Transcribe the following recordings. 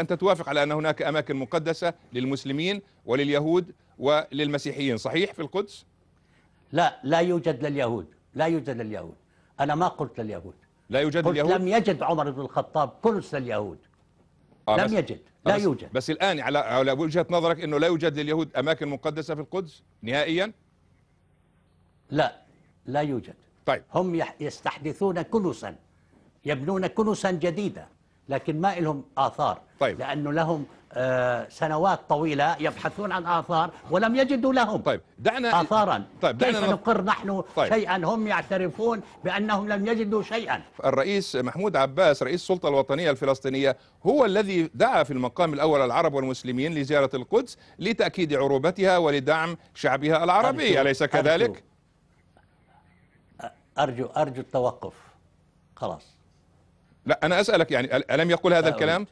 انت توافق على أن هناك أماكن مقدسة للمسلمين ولليهود وللمسيحيين صحيح في القدس؟ لا لا يوجد لليهود لا يوجد لليهود أنا ما قلت لليهود لا يوجد قلت لليهود لم يجد عمر بن الخطاب كنس لليهود آه لم يجد لا آه، بس يوجد بس الآن على على وجهة نظرك أنه لا يوجد لليهود أماكن مقدسة في القدس نهائيا؟ لا لا يوجد طيب هم يستحدثون كنسا يبنون كنسا جديدة لكن ما لهم آثار طيب. لأنه لهم آه، سنوات طويلة يبحثون عن آثار ولم يجدوا لهم طيب دعنا آثارا طيب دعنا كيف نقر نحن طيب. شيئا هم يعترفون بأنهم لم يجدوا شيئا الرئيس محمود عباس رئيس السلطة الوطنية الفلسطينية هو الذي دعا في المقام الأول العرب والمسلمين لزيارة القدس لتأكيد عروبتها ولدعم شعبها العربي أليس كذلك؟ أرجو أرجو التوقف خلاص لا أنا أسألك يعني ألم يقول هذا الكلام؟ أريد.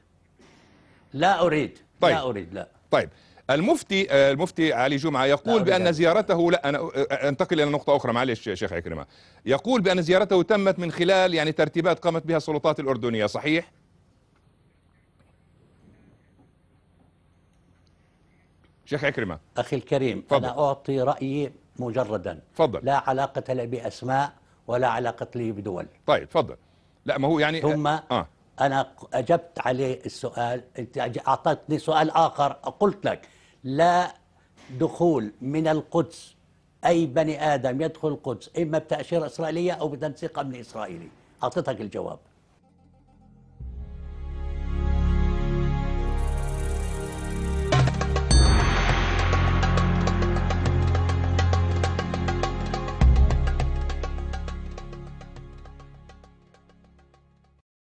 لا أريد طيب. لا أريد لا طيب, طيب. المفتي آه، المفتي علي جمعه يقول بان زيارته لا انا آه، آه، انتقل الى نقطه اخرى معلش شيخ عكرمه يقول بان زيارته تمت من خلال يعني ترتيبات قامت بها السلطات الاردنيه صحيح؟ شيخ عكرمه اخي الكريم فضل. انا اعطي رايي مجردا فضل. لا علاقه لي باسماء ولا علاقه لي بدول طيب تفضل لا ما هو يعني ثم آه. أنا أجبت عليه السؤال أنت أعطتني سؤال آخر قلت لك لا دخول من القدس أي بني آدم يدخل القدس إما بتأشيرة إسرائيلية أو بتنسيق أمني إسرائيلي أعطيتك الجواب